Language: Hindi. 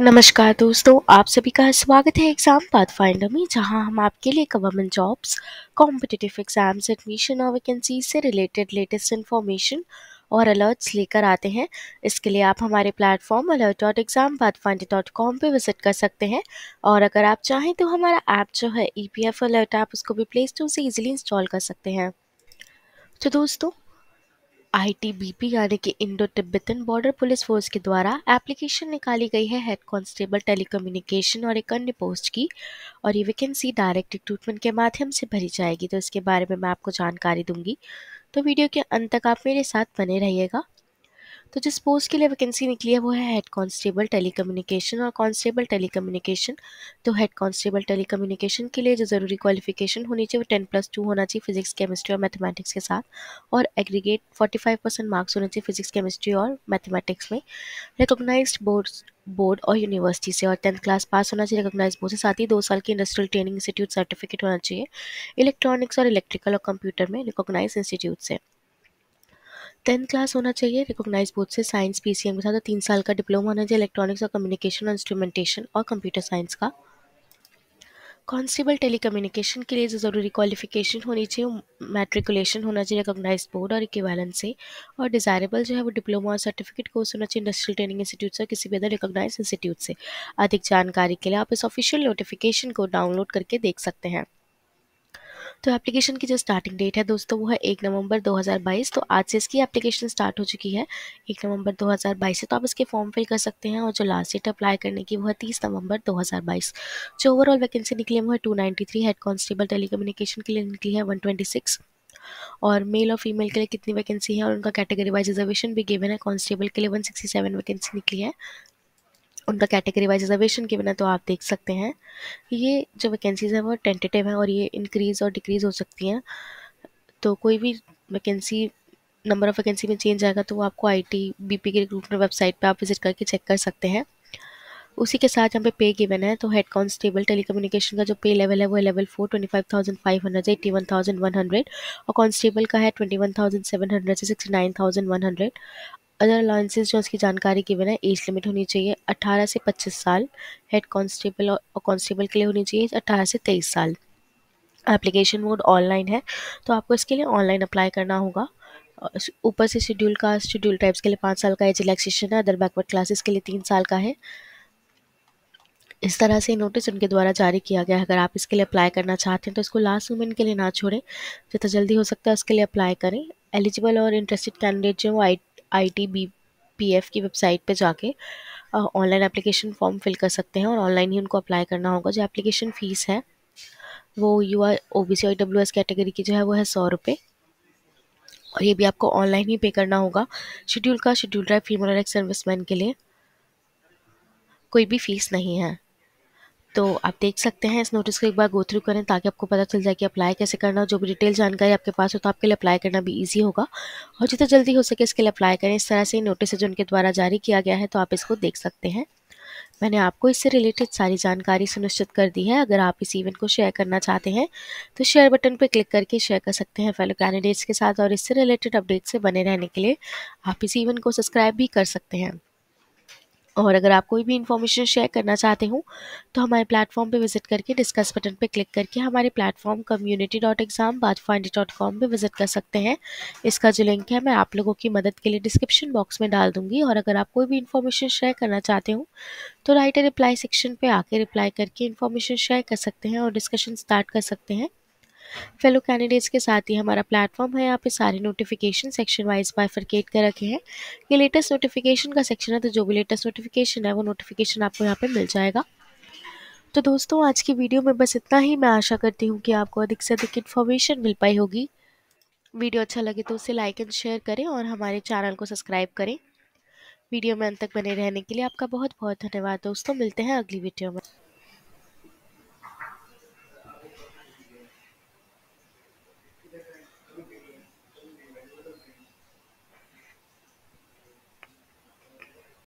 नमस्कार दोस्तों आप सभी का स्वागत है एग्ज़ाम पाथ फाइंडर में जहां हम आपके लिए government jobs competitive exams admission और वैकेंसी से रिलेटेड लेटेस्ट इन्फॉर्मेशन और अलर्ट्स लेकर आते हैं इसके लिए आप हमारे platform alert dot exam pathfinder dot com पर विजिट कर सकते हैं और अगर आप चाहें तो हमारा ऐप जो है ई पी एफ अलर्ट आप उसको भी प्ले स्टोर से ईजिली इंस्टॉल कर सकते हैं तो दोस्तों आईटीबीपी यानी कि Indo Tibetan border police force के द्वारा एप्लीकेशन निकाली गई है हेड कांस्टेबल टेलीकम्युनिकेशन और एक अन्य पोस्ट की और ये वैकेंसी डायरेक्ट रिक्रूटमेंट के माध्यम से भरी जाएगी तो इसके बारे में मैं आपको जानकारी दूंगी तो वीडियो के अंत तक आप मेरे साथ बने रहिएगा तो जिस पोस्ट के लिए वैकेंसी निकली है वो है हेड कांस्टेबल टेलीकम्युनिकेशन और कांस्टेबल टेलीकम्युनिकेशन तो हेड कांस्टेबल टेलीकम्युनिकेशन के लिए जो ज़रूरी क्वालिफिकेशन होनी चाहिए वो टेन प्लस टू होना चाहिए फिजिक्स केमिस्ट्री और मैथमेटिक्स के साथ और aggregate forty five percent marks होने चाहिए फिजिक्स केमिस्ट्री और मैथमेटिक्स में रिकोगनाइज बोर्ड बोर्ड और यूनिवर्सिटी से और टेंथ क्लास पास होना चाहिए रिकोगनाइज बोर्ड से साथ ही दो साल की इंडस्ट्रियल ट्रेनिंग इंस्टीट्यूट सर्टिफिकेट होना चाहिए इलेक्ट्रॉनिक्स और इलेक्ट्रिकल और कंप्यूटर में रिकोगनाइज इंस्टीट्यूट से टेंथ क्लास होना चाहिए रिकॉग्नाइज बोर्ड से साइंस पीसीएम के साथ तो तीन साल का डिप्लोमा होना चाहिए इलेक्ट्रॉनिक्स और कम्युनिकेशन इंस्ट्रूमेंटेशन और कंप्यूटर साइंस का कांस्टेबल टेलीकम्युनिकेशन के लिए जो ज़रूरी क्वालिफिकेशन होनी चाहिए मैट्रिकुलेशन होना चाहिए रिकॉग्नाइज बोर्ड और इक्वेलेंस से और डिज़ायरेबल जो है वो डिप्लोमा और सर्टिफिकेट कोर्स होना चाहिए इंडस्ट्रियल ट्रेनिंग इंस्टीट्यूट से किसी भी अदर रिकॉग्नाइज इंस्टीट्यूट से अधिक जानकारी के लिए आप इस ऑफिशियल नोटिफिकेशन को डाउनलोड करके देख सकते हैं तो एप्लीकेशन की जो स्टार्टिंग डेट है दोस्तों वो है एक नवंबर 2022 तो आज से इसकी एप्लीकेशन स्टार्ट हो चुकी है एक नवंबर 2022 से तो आप इसके फॉर्म फिल कर सकते हैं और जो लास्ट डेट अप्लाई करने की वो है तीस नवंबर 2022 जो ओवरऑल वैकेंसी निकली है वो है टू हेड कॉन्स्टेबल टेलीकम्युनिकेशन के लिए निकली है वन और मेल और फीमेल के लिए कितनी वैकेंसी है और उनका कैटेगरी वाइज रिजर्वेशन भी गिवन है कॉन्स्टेबल के लिए वन वैकेंसी निकली है उनका कैटेगरी वाइज रिजर्वेशन के बिना तो आप देख सकते हैं ये जो वैकेंसीज़ हैं वो टेंटेटिव हैं और ये इंक्रीज़ और डिक्रीज़ हो सकती हैं तो कोई भी वैकेंसी नंबर ऑफ़ वैकेंसी में चेंज आएगा तो वो आपको आई टी बी पी के रिक्रूटमेंट वेबसाइट पर आप विज़िट करके चेक कर सकते हैं उसी के साथ यहाँ पे पे गिवन है तो हेड कांस्टेबल टेलीकम्युनिकेशन का जो पे लेवल है वो है level four twenty five thousand five hundred से eighty one thousand one hundred और कॉन्स्टेबल का है twenty one thousand seven hundred से sixty nine thousand one hundred other allowances जो उसकी जानकारी की बिना एज लिमिट होनी चाहिए अट्ठारह से पच्चीस साल हेड कांस्टेबल और कांस्टेबल के लिए होनी चाहिए अट्ठारह से तेईस साल एप्लीकेशन मोड ऑनलाइन है तो आपको इसके लिए ऑनलाइन अप्लाई करना होगा ऊपर से शेड्यूल का शेड्यूल टाइप्स के लिए पाँच साल का एज रिलैक्सेशन है अदर बैकवर्ड क्लासेस के लिए तीन साल का है इस तरह से नोटिस उनके द्वारा जारी किया गया है अगर आप इसके लिए अप्लाई करना चाहते हैं तो इसको लास्ट मोमेंट के लिए ना छोड़ें जितना जल्दी हो सकता है उसके लिए अप्लाई करें एलिजिबल और इंटरेस्टेड कैंडिडेट जो है वो I I T B P F की वेबसाइट पे जाके ऑनलाइन एप्लीकेशन फॉर्म फिल कर सकते हैं और ऑनलाइन ही उनको अप्लाई करना होगा जो एप्लीकेशन फ़ीस है वो U I O B C I W S category की जो है वो है सौ रुपये और ये भी आपको ऑनलाइन ही पे करना होगा शेड्यूल का schedule drive female service man के लिए कोई भी फ़ीस नहीं है तो आप देख सकते हैं इस नोटिस को एक बार गो थ्रू करें ताकि आपको पता चल जाए कि अप्लाई कैसे करना जो भी डिटेल जानकारी आपके पास हो तो आपके लिए अप्लाई करना भी ईजी होगा और जितना जल्दी हो सके इसके लिए अप्लाई करें इस तरह से नोटिस है जो उनके द्वारा जारी किया गया है तो आप इसको देख सकते हैं मैंने आपको इससे रिलेटेड सारी जानकारी सुनिश्चित कर दी है अगर आप इस इवेंट को शेयर करना चाहते हैं तो शेयर बटन पर क्लिक करके शेयर कर सकते हैं फेलो कैंडिडेट्स के साथ और इससे रिलेटेड अपडेट से बने रहने के लिए आप इस इवेंट को सब्सक्राइब भी कर सकते हैं और अगर आप कोई भी इन्फॉर्मेशन शेयर करना चाहते हो तो हमारे प्लेटफॉर्म पे विजिट करके डिस्कस बटन पे क्लिक करके हमारे platform community dot exam path find dot com पर विजिट कर सकते हैं इसका जो लिंक है मैं आप लोगों की मदद के लिए डिस्क्रिप्शन बॉक्स में डाल दूँगी और अगर आप कोई भी इन्फॉर्मेशन शेयर करना चाहते हो तो राइट रिप्लाई सेक्शन पर आके रिप्लाई करके इन्फॉर्मेशन शेयर कर सकते हैं और डिस्कशन स्टार्ट कर सकते हैं फेलो कैंडिडेट्स के साथ ही हमारा प्लेटफॉर्म है यहाँ पे सारे नोटिफिकेशन सेक्शन वाइज बाइफरकेट कर रखे हैं ये लेटेस्ट नोटिफिकेशन का सेक्शन है तो जो भी लेटेस्ट नोटिफिकेशन है वो नोटिफिकेशन आपको यहाँ पर मिल जाएगा तो दोस्तों आज की वीडियो में बस इतना ही मैं आशा करती हूँ कि आपको अधिक से अधिक इन्फॉर्मेशन मिल पाई होगी वीडियो अच्छा लगे तो उसे लाइक एंड शेयर करें और हमारे चैनल को सब्सक्राइब करें वीडियो में अंत तक बने रहने के लिए आपका बहुत बहुत धन्यवाद दोस्तों मिलते हैं अगली वीडियो में